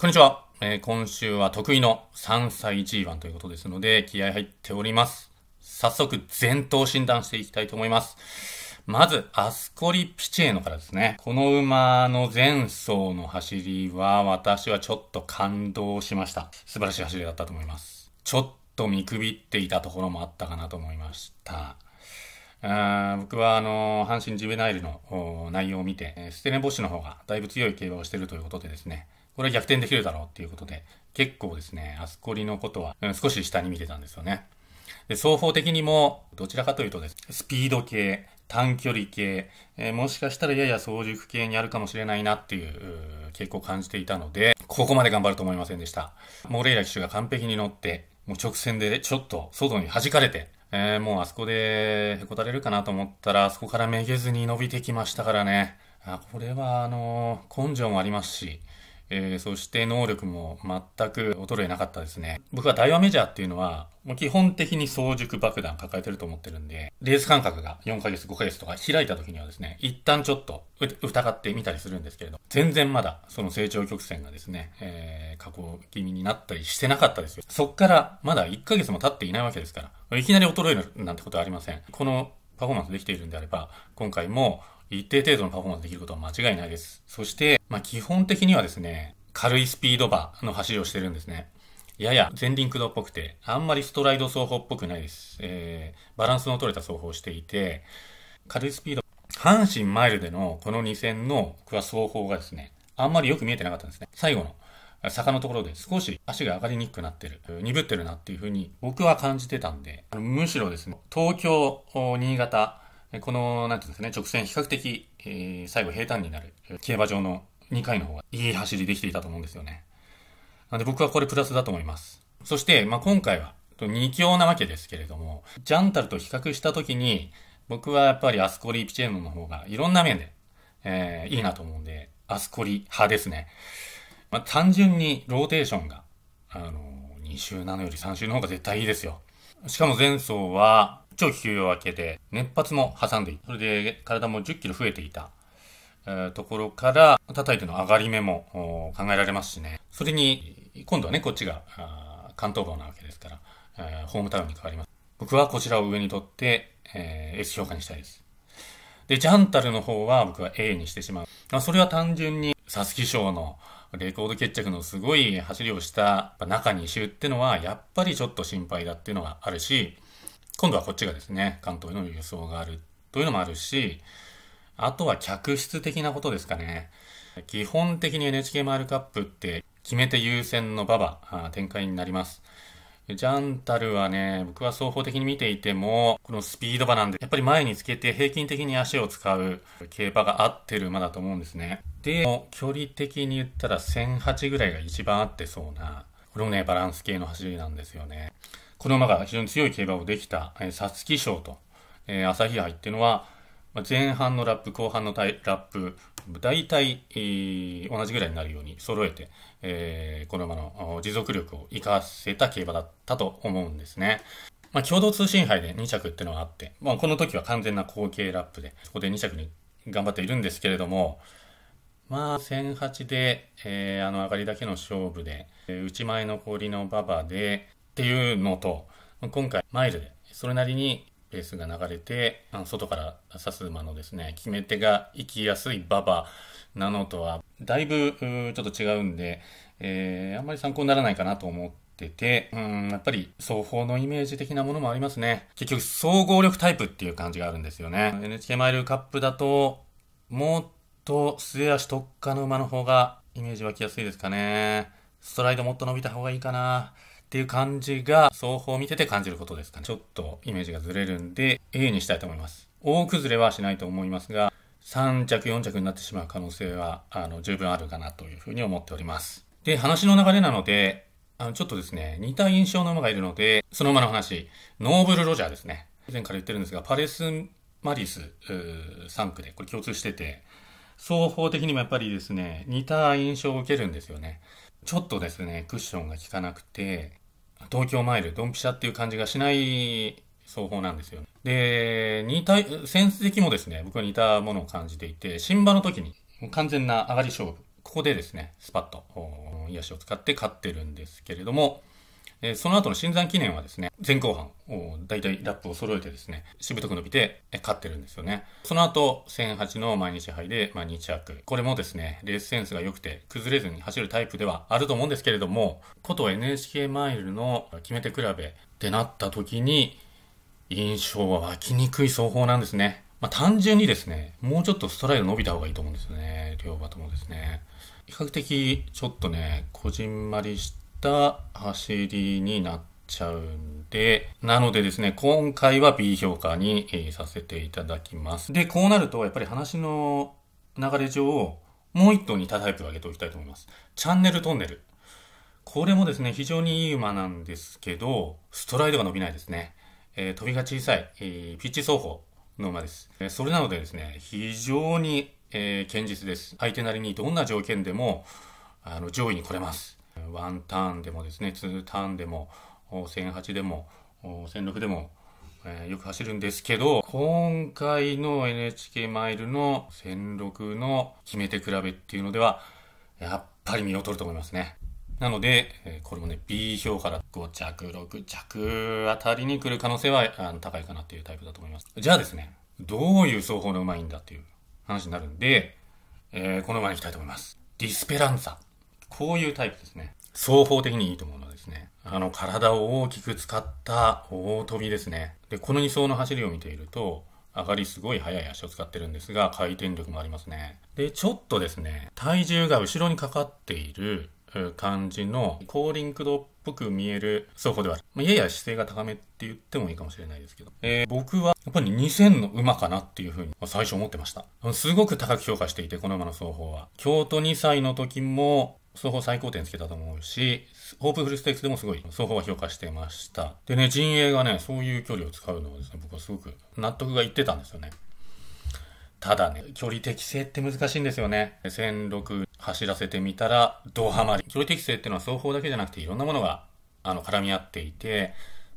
こんにちは、えー、今週は得意の3歳 G1 ということですので、気合入っております。早速、前頭診断していきたいと思います。まず、アスコリピチェーノからですね。この馬の前走の走りは、私はちょっと感動しました。素晴らしい走りだったと思います。ちょっと見くびっていたところもあったかなと思いました。あ僕はあのー、阪神ジュベナイルの内容を見て、ステレボッシュの方がだいぶ強い競馬をしているということでですね、これ逆転できるだろうっていうことで、結構ですね、アスコリのことは、うん、少し下に見てたんですよね。で、双方的にも、どちらかというとです、ね、スピード系、短距離系、えー、もしかしたらやや早熟系にあるかもしれないなっていう傾向を感じていたので、ここまで頑張ると思いませんでした。モレイラ騎手が完璧に乗って、もう直線でちょっと外に弾かれて、えー、もうあそこでへこたれるかなと思ったら、あそこからめげずに伸びてきましたからね。あこれは、あのー、根性もありますし、えー、そして能力も全く衰えなかったですね。僕はダイワメジャーっていうのは、もう基本的に早熟爆弾抱えてると思ってるんで、レース感覚が4ヶ月、5ヶ月とか開いた時にはですね、一旦ちょっと疑ってみたりするんですけれど、全然まだその成長曲線がですね、えー、加工気味になったりしてなかったですよ。そっからまだ1ヶ月も経っていないわけですから、いきなり衰えるなんてことはありません。このパフォーマンスできているんであれば、今回も一定程度のパフォーマンスできることは間違いないです。そして、まあ、基本的にはですね、軽いスピード馬の走りをしてるんですね。やや前輪駆動っぽくて、あんまりストライド走法っぽくないです。えー、バランスの取れた走法をしていて、軽いスピード、阪神マイルでのこの2戦の僕は走法がですね、あんまりよく見えてなかったんですね。最後の坂のところで少し足が上がりにくくなってる、鈍ってるなっていうふうに僕は感じてたんで、むしろですね、東京、新潟、この、なんていうんですかね、直線比較的、えー、最後平坦になる競馬場の2回の方がいい走りできていたと思うんですよね。なんで僕はこれプラスだと思います。そして、まあ、今回は2強なわけですけれども、ジャンタルと比較した時に、僕はやっぱりアスコリー・ピチェーノの方がいろんな面で、えー、いいなと思うんで、アスコリ派ですね。まあ、単純にローテーションが、あのー、2週なのより3週の方が絶対いいですよ。しかも前走は長期休養明けで、熱発も挟んで、それで体も10キロ増えていた。えところから叩いての上がり目も考えられますしね。それに、今度はね、こっちが関東棒なわけですから、えホームタウンに変わります。僕はこちらを上にとって、えー、S 評価にしたいです。で、ジャンタルの方は僕は A にしてしまう。まあ、それは単純に、サスキ賞のレコード決着のすごい走りをした中2周ってのは、やっぱりちょっと心配だっていうのがあるし、今度はこっちがですね、関東への輸送があるというのもあるし、あとは客室的なことですかね。基本的に NHK マイルカップって決めて優先の馬場展開になります。ジャンタルはね、僕は双方的に見ていても、このスピード馬なんで、やっぱり前につけて平均的に足を使う競馬が合ってる馬だと思うんですね。で、距離的に言ったら1008ぐらいが一番合ってそうな、これもね、バランス系の走りなんですよね。この馬が非常に強い競馬をできた、えサツキ賞と、えー、朝日杯っていうのは、前半のラップ後半のラップ大体、えー、同じぐらいになるように揃えて、えー、この馬の持続力を生かせた競馬だったと思うんですね。まあ、共同通信杯で2着っていうのがあって、まあ、この時は完全な後継ラップでそこで2着に頑張っているんですけれどもまあ1008で、えー、あの上がりだけの勝負で、えー、内前の氷の馬場でっていうのと今回マイルでそれなりにベースが流れて、あの外から刺す馬のですね、決め手が行きやすい馬場なのとは、だいぶちょっと違うんで、えー、あんまり参考にならないかなと思って、てうん、やっぱり双方のイメージ的なものもありますね。結局、総合力タイプっていう感じがあるんですよね。NHK マイルカップだと、もっと末足特化の馬の方がイメージ湧きやすいですかね。ストライドもっと伸びた方がいいかな。っていう感じが双方見てて感じることですかね。ちょっとイメージがずれるんで A にしたいと思います。大崩れはしないと思いますが、3着4着になってしまう可能性はあの十分あるかなというふうに思っております。で、話の流れなので、あのちょっとですね、似た印象の馬がいるので、その馬の話、ノーブル・ロジャーですね。以前から言ってるんですが、パレス・マリス3区でこれ共通してて、双方的にもやっぱりですね、似た印象を受けるんですよね。ちょっとですね、クッションが効かなくて、東京マイル、ドンピシャっていう感じがしない奏法なんですよ、ね。で、似た、戦績もですね、僕は似たものを感じていて、新馬の時に完全な上がり勝負。ここでですね、スパッと、癒しを使って勝ってるんですけれども、えー、その後の新山記念はですね、前後半を大体ラップを揃えてですね、しぶとく伸びて、えー、勝ってるんですよね。その後、1008の毎日杯で、まあ、2着。これもですね、レースセンスが良くて、崩れずに走るタイプではあると思うんですけれども、こと NHK マイルの決め手比べってなった時に、印象は湧きにくい走法なんですね。まあ、単純にですね、もうちょっとストライド伸びた方がいいと思うんですよね。両馬ともですね。比較的、ちょっとね、こじんまりして、った走りになっちゃうんで、なのでですね、今回は B 評価に、えー、させていただきます。で、こうなると、やっぱり話の流れ上、もう一頭にタタイプを上げておきたいと思います。チャンネルトンネル。これもですね、非常にいい馬なんですけど、ストライドが伸びないですね。えー、飛びが小さい、えー、ピッチ走法の馬です。えー、それなのでですね、非常に、え堅実です。相手なりにどんな条件でも、あの、上位に来れます。ワンターンでもですね、ツーターンでも、1008でも、1006でも、えー、よく走るんですけど、今回の NHK マイルの1006の決め手比べっていうのでは、やっぱり見劣ると思いますね。なので、えー、これもね、B 評価だ5着、6着あたりに来る可能性は高いかなっていうタイプだと思います。じゃあですね、どういう走法の上手いんだっていう話になるんで、えー、この前に行きたいと思います。ディスペランサ。こういうタイプですね。双方的にいいと思うのはですね。あの、体を大きく使った大跳びですね。で、この2層の走りを見ていると、上がりすごい速い足を使ってるんですが、回転力もありますね。で、ちょっとですね、体重が後ろにかかっている感じの高リンクドっぽく見える走法ではある。まあ、やや姿勢が高めって言ってもいいかもしれないですけど。えー、僕はやっぱり2000の馬かなっていうふうに最初思ってました。すごく高く評価していて、この馬の双法は。京都2歳の時も双方最高点つけたと思うし、ホープフルステークスでもすごい双方は評価してました。でね、陣営がね、そういう距離を使うのはですね、僕はすごく納得がいってたんですよね。ただね、距離適正って難しいんですよね。線6走らせてみたら、ドハマり。距離適正っていうのは双方だけじゃなくていろんなものが、あの、絡み合っていて、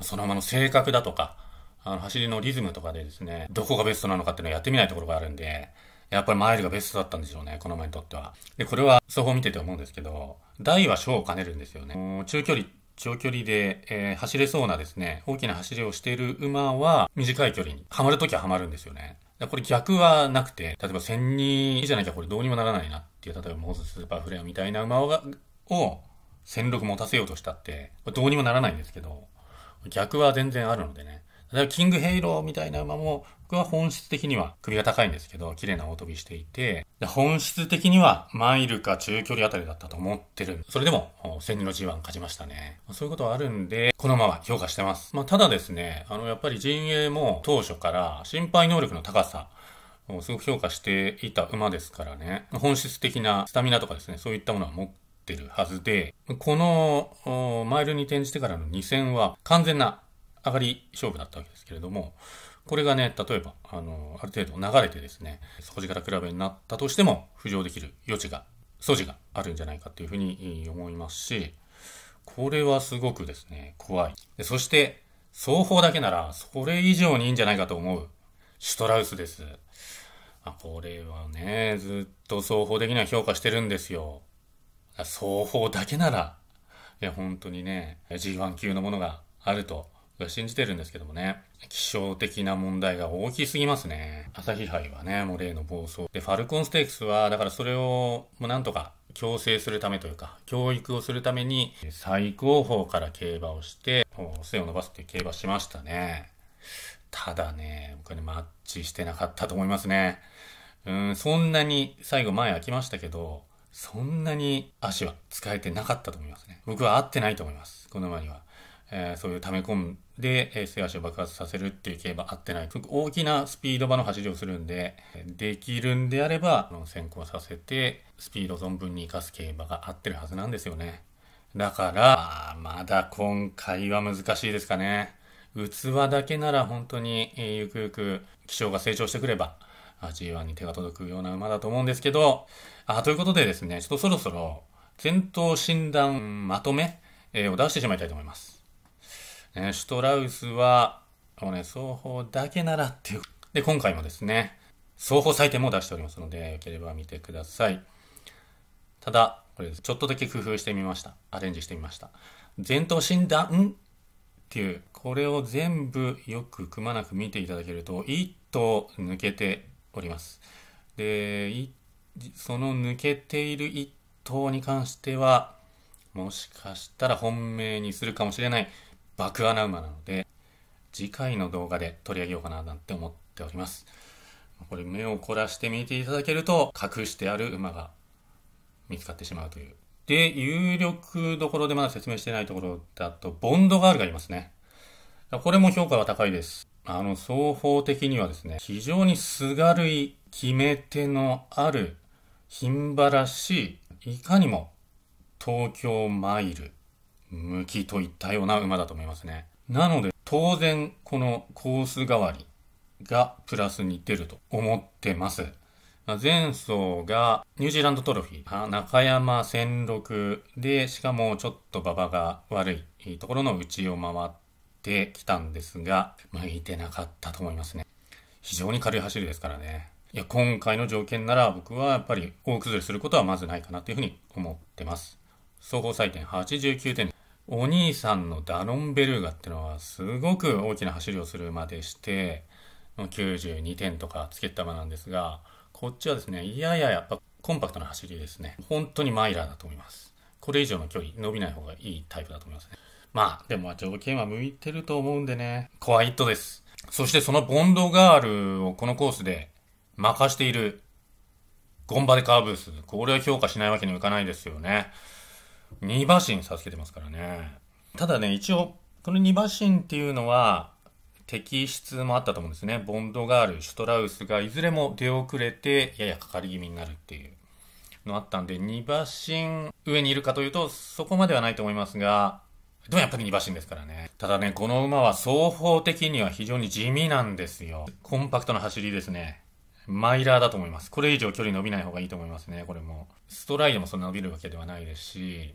そのままの性格だとか、あの、走りのリズムとかでですね、どこがベストなのかっていうのをやってみないところがあるんで、やっぱりマイルがベストだったんでしょうね、この馬にとっては。で、これは双方見てて思うんですけど、大は小を兼ねるんですよね。中距離、長距離で、えー、走れそうなですね、大きな走りをしている馬は短い距離に、はまるときははまるんですよね。これ逆はなくて、例えば1 0 0 0人じゃなきゃこれどうにもならないなっていう、例えばモーズスーパーフレアみたいな馬を、1 6持たせようとしたって、これどうにもならないんですけど、逆は全然あるのでね。例えばキングヘイローみたいな馬も、僕は本質的には首が高いんですけど、綺麗な大飛びしていて、本質的にはマイルか中距離あたりだったと思ってる。それでも、戦2の G1 勝ちましたね。そういうことはあるんで、このまま評価してます。まあ、ただですね、あの、やっぱり陣営も当初から心配能力の高さ、すごく評価していた馬ですからね、本質的なスタミナとかですね、そういったものは持ってるはずで、このマイルに転じてからの2戦は完全な上がり勝負だったわけですけれども、これがね、例えば、あの、ある程度流れてですね、底力比べになったとしても、浮上できる余地が、素地があるんじゃないかっていうふうに思いますし、これはすごくですね、怖い。そして、双方だけなら、それ以上にいいんじゃないかと思う、シュトラウスです。あこれはね、ずっと双方的には評価してるんですよ。双方だけなら、いや、本当にね、G1 級のものがあると信じてるんですけどもね、気象的な問題が大きすぎますね。朝日杯はね、もう例の暴走。で、ファルコンステークスは、だからそれを、もうなんとか、強制するためというか、教育をするために、最高峰から競馬をして、背を伸ばすって競馬しましたね。ただね、僕はね、マッチしてなかったと思いますね。うん、そんなに、最後前開きましたけど、そんなに足は使えてなかったと思いますね。僕は合ってないと思います。この馬には。えー、そういう溜め込んで、えー、足を爆発させるっていう競馬合ってない。大きなスピード場の走りをするんで、できるんであれば、先行させて、スピード存分に活かす競馬が合ってるはずなんですよね。だから、まだ今回は難しいですかね。器だけなら本当に、えー、ゆくゆく気象が成長してくれば、G1 に手が届くような馬だと思うんですけど、あ、ということでですね、ちょっとそろそろ、前頭診断まとめ、えを出してしまいたいと思います。ね、シュトラウスは、もうね、双方だけならっていう。で、今回もですね、双方採点も出しておりますので、よければ見てください。ただ、これちょっとだけ工夫してみました。アレンジしてみました。前頭診断っていう、これを全部よくくまなく見ていただけると、1頭抜けております。で、その抜けている1頭に関しては、もしかしたら本命にするかもしれない爆穴馬なので、次回の動画で取り上げようかななんて思っております。これ目を凝らして見ていただけると、隠してある馬が見つかってしまうという。で、有力どころでまだ説明してないところだと、ボンドガールがいますね。これも評価は高いです。あの、双方的にはですね、非常にすがるい、決め手のある、牝馬らしい、いかにも東京マイル向きといったような馬だと思いますね。なので、当然、このコース代わりがプラスに出ると思ってます。前走がニュージーランドトロフィー、中山戦六で、しかもちょっと馬場が悪いところの内を回ってきたんですが、向いてなかったと思いますね。非常に軽い走りですからね。いや、今回の条件なら僕はやっぱり大崩れすることはまずないかなというふうに思ってます。総合採点89点。お兄さんのダノンベルーガってのはすごく大きな走りをする馬でして92点とかつけた馬なんですがこっちはですねいやややっぱコンパクトな走りですね本当にマイラーだと思いますこれ以上の距離伸びない方がいいタイプだと思いますねまあでも条件は向いてると思うんでねコワイットですそしてそのボンドガールをこのコースで任しているゴンバでカーブースこれは評価しないわけにはいかないですよね2馬身授けてますからね。ただね、一応、この2馬身っていうのは、摘出もあったと思うんですね。ボンドガール、シュトラウスがいずれも出遅れて、ややかかり気味になるっていうのあったんで、2馬身上にいるかというと、そこまではないと思いますが、でもやっぱり2馬身ですからね。ただね、この馬は双方的には非常に地味なんですよ。コンパクトな走りですね。マイラーだと思います。これ以上距離伸びない方がいいと思いますね、これも。ストライドもそんな伸びるわけではないですし、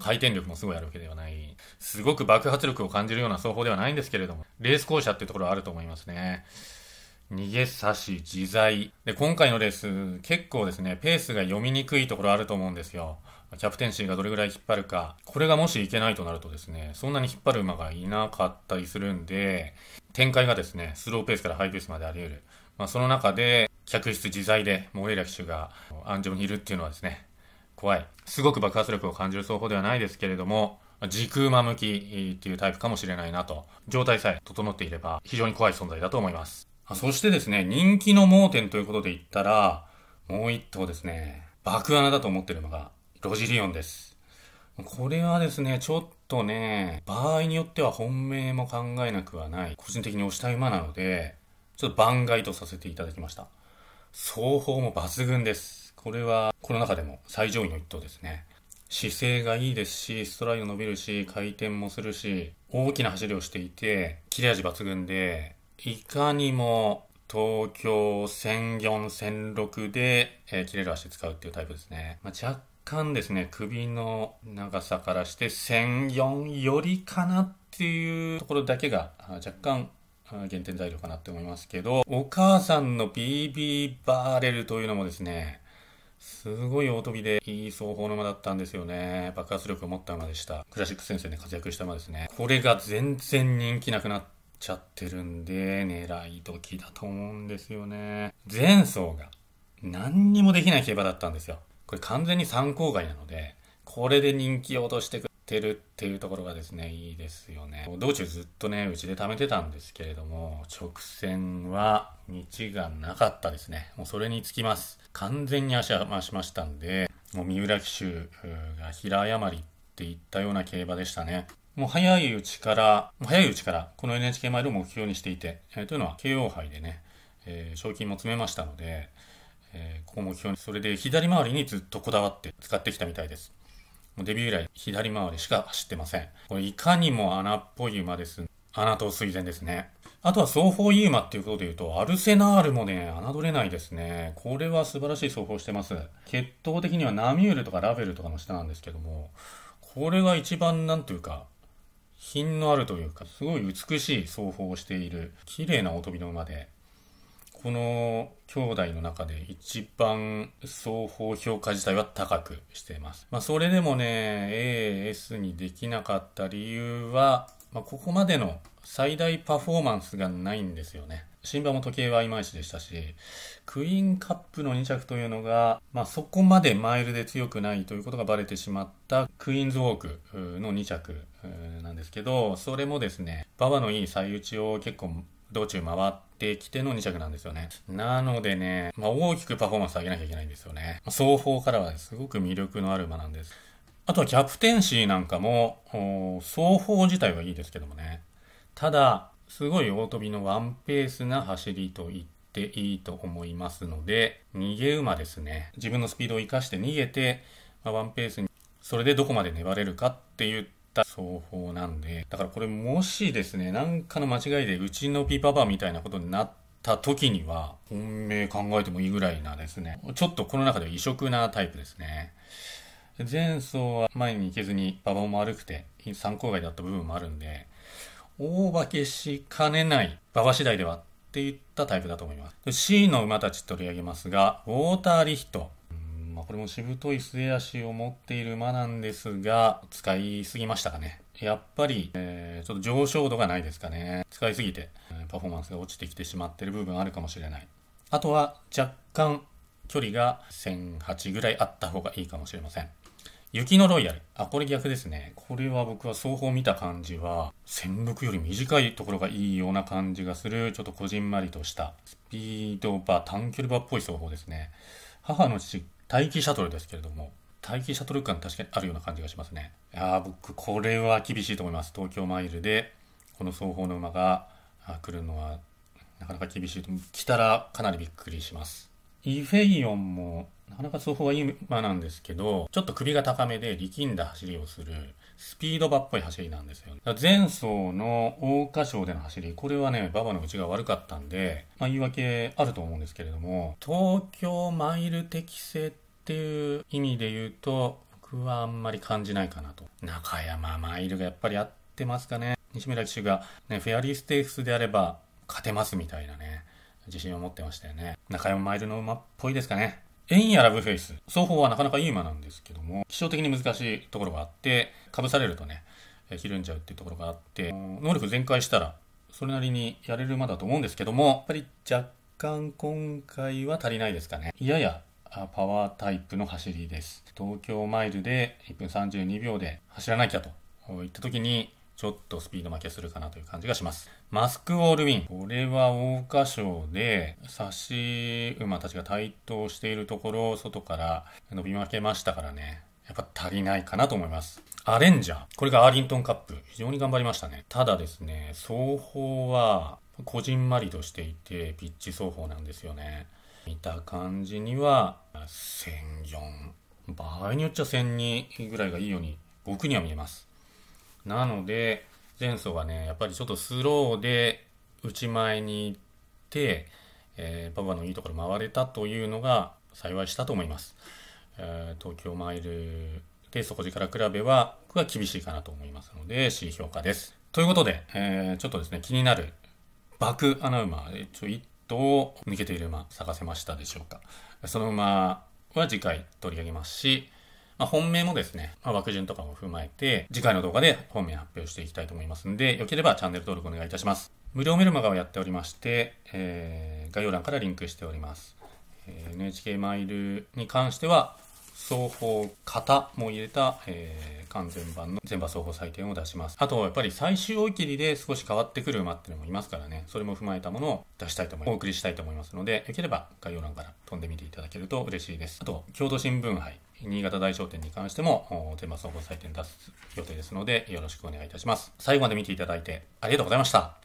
回転力もすごいあるわけではない。すごく爆発力を感じるような走法ではないんですけれども、レース校舎っていうところはあると思いますね。逃げ差し自在。で、今回のレース、結構ですね、ペースが読みにくいところあると思うんですよ。キャプテンシーがどれぐらい引っ張るか。これがもしいけないとなるとですね、そんなに引っ張る馬がいなかったりするんで、展開がですね、スローペースからハイペースまであり得る。まあ、その中で、客室自在で、モエラ機種が安城にいるっていうのはですね、怖い。すごく爆発力を感じる奏法ではないですけれども、時空間向きっていうタイプかもしれないなと、状態さえ整っていれば非常に怖い存在だと思います。そしてですね、人気の盲点ということで言ったら、もう一頭ですね、爆穴だと思ってるのが、ロジリオンです。これはですね、ちょっとね、場合によっては本命も考えなくはない、個人的に押した馬なので、ちょっと番外とさせていただきました。双方も抜群です。これは、この中でも最上位の一頭ですね。姿勢がいいですし、ストライド伸びるし、回転もするし、大きな走りをしていて、切れ味抜群で、いかにも東京1004、1006で、えー、切れる足使うっていうタイプですね。まあ、若干ですね、首の長さからして1004よりかなっていうところだけが若干原点材料かなって思いますけど、お母さんの BB バーレルというのもですね、すごい大飛びで、いい双法の馬だったんですよね。爆発力を持った馬でした。クラシック先生で活躍した馬ですね。これが全然人気なくなっちゃってるんで、狙い時だと思うんですよね。前走が何にもできない競馬だったんですよ。これ完全に参考外なので、これで人気を落としてくてるっていうところがですね、いいですよね。道中ずっとね、うちで貯めてたんですけれども、直線は道がなかったですね。もうそれにつきます。完全に足は増しましたんで、もう三浦騎手が平誤りって言ったような競馬でしたね。もう早いうちから、もう早いうちから、この NHK マイルを目標にしていて、えー、というのは KO 杯でね、えー、賞金も詰めましたので、えー、ここ目標に、それで左回りにずっとこだわって使ってきたみたいです。デビュー以来左回りしか走ってません。これいかにも穴っぽい馬です。穴と水前ですね。あとは双方ユーマっていうことで言うと、アルセナールもね、侮れないですね。これは素晴らしい双方してます。血統的にはナミュールとかラベルとかの下なんですけども、これが一番なんというか、品のあるというか、すごい美しい奏法をしている、綺麗なおとびの馬で、この兄弟の中で一番双方評価自体は高くしています。まあ、それでもね、A、S にできなかった理由は、まあ、ここまでの最大パフォーマンスがないんですよね。新馬も時計はいまいちでしたし、クイーンカップの2着というのが、まあ、そこまでマイルで強くないということがバレてしまったクイーンズウォークの2着なんですけど、それもですね、馬場のいい最打ちを結構道中回ってきての2着なんですよね。なのでね、まあ、大きくパフォーマンス上げなきゃいけないんですよね。双方からはすごく魅力のある馬なんです。あとはキャプテンシーなんかも、双方自体はいいですけどもね。ただ、すごい大飛びのワンペースな走りと言って、ていいと思いますので逃げ馬ですね自分のスピードを生かして逃げて、まあ、ワンペースにそれでどこまで粘れるかっていうった奏法なんで、だからこれもしですね、なんかの間違いでうちのピーパーーみたいなことになった時には、本命考えてもいいぐらいなですね、ちょっとこの中では異色なタイプですね。前奏は前に行けずに馬場も悪くて、参考外だった部分もあるんで、大化けしかねない馬場次第ではっていったタイプだと思います。C の馬たち取り上げますが、ウォーターリヒト。まあ、これもしぶとい末足を持っている馬なんですが、使いすぎましたかね。やっぱり、えー、ちょっと上昇度がないですかね。使いすぎて、パフォーマンスが落ちてきてしまってる部分あるかもしれない。あとは、若干、距離が1008ぐらいあった方がいいかもしれません。雪のロイヤル。あ、これ逆ですね。これは僕は双方見た感じは、潜伏より短いところがいいような感じがする、ちょっとこじんまりとした、スピードバー、短距離バーっぽい双方ですね。母の父待機シャトルですけれども、待機シャトル感確かにあるような感じがしますね。いや僕、これは厳しいと思います。東京マイルで、この双方の馬が来るのは、なかなか厳しいと思来たらかなりびっくりします。イ・フェイオンもなかなか通報は今なんですけど、ちょっと首が高めで力んだ走りをする、スピード馬っぽい走りなんですよ、ね。前走の桜花賞での走り、これはね、馬場の内が悪かったんで、まあ、言い訳あると思うんですけれども、東京マイル適正っていう意味で言うと、僕はあんまり感じないかなと。中山マイルがやっぱり合ってますかね。西村騎手が、ね、フェアリーステークスであれば勝てますみたいなね、自信を持ってましたよね。中山マイルの馬っぽいですかね。円やラブフェイス、双方はなかなかいい馬なんですけども、気象的に難しいところがあって、かぶされるとね、ひるんじゃうっていうところがあって、能力全開したら、それなりにやれる馬だと思うんですけども、やっぱり若干今回は足りないですかね。ややパワータイプの走りです。東京マイルで1分32秒で走らなきゃといった時に、ちょっとスピード負けするかなという感じがします。マスクオールウィン。これは桜花賞で、差し馬たちが対等しているところを外から伸び負けましたからね。やっぱ足りないかなと思います。アレンジャー。これがアーリントンカップ。非常に頑張りましたね。ただですね、双方は、こじんまりとしていて、ピッチ双法なんですよね。見た感じには、1004。場合によっちゃ1002ぐらいがいいように、僕には見えます。なので、前走はね、やっぱりちょっとスローで打ち前に行って、えー、パのいいところ回れたというのが幸いしたと思います。えー、東京マイルで底力比べは、僕は厳しいかなと思いますので、C 評価です。ということで、えー、ちょっとですね、気になる、爆穴馬、ちょ1頭抜けている馬探せましたでしょうか。その馬は次回取り上げますし、まあ、本命もですね、まあ、枠順とかも踏まえて、次回の動画で本命発表していきたいと思いますんで、よければチャンネル登録お願いいたします。無料メルマガをやっておりまして、えー、概要欄からリンクしております。えー、NHK マイルに関しては、奏法型も入れた、えー、完全版の全場奏法採点を出します。あと、やっぱり最終追い切りで少し変わってくる馬っていうのもいますからね、それも踏まえたものを出したいと思います。お送りしたいと思いますので、よければ概要欄から飛んでみていただけると嬉しいです。あと、京都新聞杯、新潟大商店に関しても、全場総合採点出す予定ですので、よろしくお願いいたします。最後まで見ていただいてありがとうございました。